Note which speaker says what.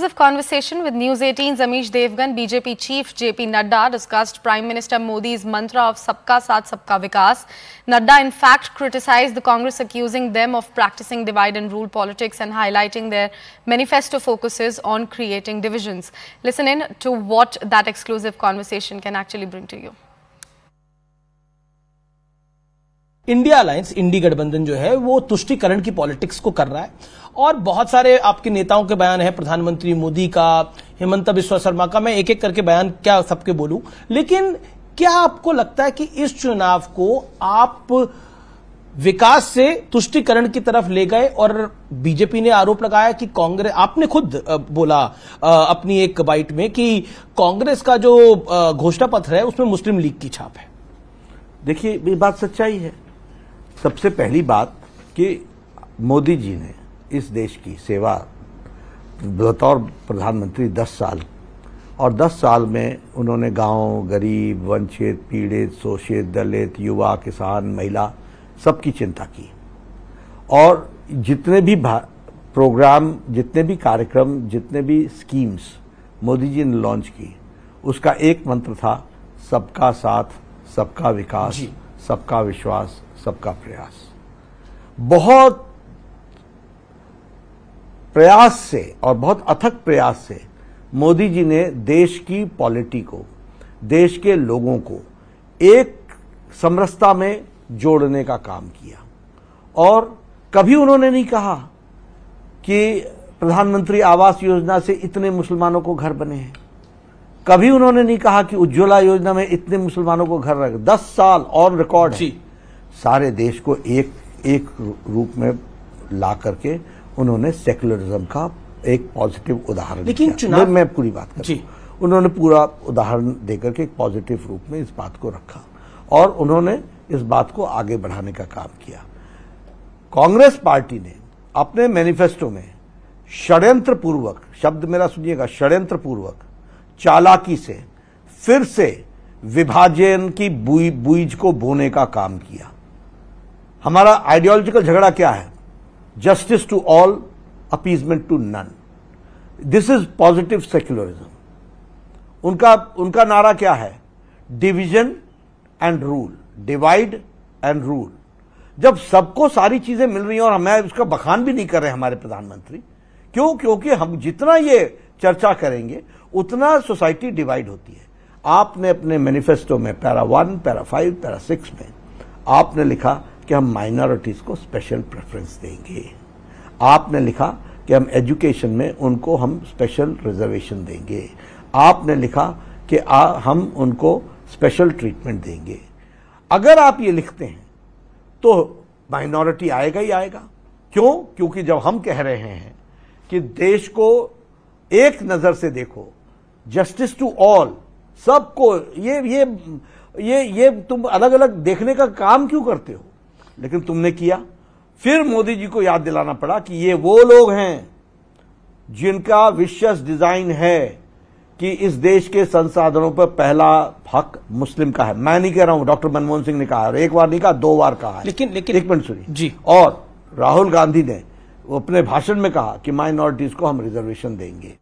Speaker 1: purpose of conversation with News 18's Amish Devgan, BJP chief JP Nadda discussed Prime Minister Modi's mantra of Sabka Saath Sabka Vikas. Nadda in fact criticized the Congress accusing them of practicing divide and rule politics and highlighting their manifesto focuses on creating divisions. Listen in to what that exclusive conversation can actually bring to you. India alliance INDI गठबंधन जो है वो तुष्टिकरण की politics को कर रहा है और बहुत सारे आपके नेताओं के बयान है प्रधानमंत्री मोदी का हेमंत बिस्वा शर्मा का मैं एक एक करके बयान क्या सबके बोलूं लेकिन क्या आपको लगता है कि इस चुनाव को आप विकास से तुष्टिकरण की तरफ ले गए और बीजेपी ने आरोप लगाया कि कांग्रेस आपने खुद बोला अपनी एक बाइट में कि कांग्रेस का जो घोषणा पत्र है उसमें मुस्लिम
Speaker 2: लीग की छाप है देखिए ये बात सच्चाई है सबसे पहली बात कि मोदी जी ने इस देश की सेवा बतौर प्रधानमंत्री 10 साल और 10 साल में उन्होंने गांव गरीब वंचित पीड़ित शोषित दलित युवा किसान महिला सबकी चिंता की और जितने भी प्रोग्राम जितने भी कार्यक्रम जितने भी स्कीम्स मोदी जी ने लॉन्च की उसका एक मंत्र था सबका साथ सबका विकास सबका विश्वास सबका प्रयास बहुत प्रयास से और बहुत अथक प्रयास से मोदी जी ने देश की पॉलिटी को देश के लोगों को एक समरसता में जोड़ने का काम किया और कभी उन्होंने नहीं कहा कि प्रधानमंत्री आवास योजना से इतने मुसलमानों को घर बने हैं कभी उन्होंने नहीं कहा कि उज्ज्वला योजना में इतने मुसलमानों को घर रख दस साल ऑन रिकॉर्ड सारे देश को एक एक रूप में ला करके उन्होंने सेक्युलरिज्म का एक पॉजिटिव उदाहरण लेकिन चुनाव मैं पूरी बात कर उन्होंने पूरा उदाहरण देकर के एक पॉजिटिव रूप में इस बात को रखा और उन्होंने इस बात को आगे बढ़ाने का काम किया कांग्रेस पार्टी ने अपने मैनिफेस्टो में षड्यंत्र पूर्वक शब्द मेरा सुनिएगा षड्यंत्र पूर्वक चालाकी से फिर से विभाजन की बुई बुईज को बोने का काम किया हमारा आइडियोलॉजिकल झगड़ा क्या है justice to all appeasement to none this is positive secularism उनका उनका नारा क्या है division and rule divide and rule जब सबको सारी चीजें मिल रही हैं और हमें उसका बखान भी नहीं कर रहे हमारे प्रधानमंत्री क्यों क्योंकि हम जितना ये चर्चा करेंगे उतना सोसाइटी डिवाइड होती है आपने अपने मैनिफेस्टो में para one para five para six में आपने लिखा कि हम माइनॉरिटीज़ को स्पेशल प्रेफरेंस देंगे आपने लिखा कि हम एजुकेशन में उनको हम स्पेशल रिजर्वेशन देंगे आपने लिखा कि आ, हम उनको स्पेशल ट्रीटमेंट देंगे अगर आप ये लिखते हैं तो माइनॉरिटी आएगा ही आएगा क्यों क्योंकि जब हम कह रहे हैं कि देश को एक नज़र से देखो जस्टिस टू ऑल सबको ये ये ये ये तुम अलग अलग देखने का काम क्यों करते हो लेकिन तुमने किया फिर मोदी जी को याद दिलाना पड़ा कि ये वो लोग हैं जिनका विशेष डिजाइन है कि इस देश के संसाधनों पर पहला हक मुस्लिम का है मैं नहीं कह रहा हूं डॉक्टर मनमोहन सिंह ने कहा और एक बार नहीं कहा दो बार कहा है लेकिन लेकिन एक मिनट सुनिए जी और राहुल गांधी ने अपने भाषण में कहा कि माइनॉरिटीज को हम रिजर्वेशन देंगे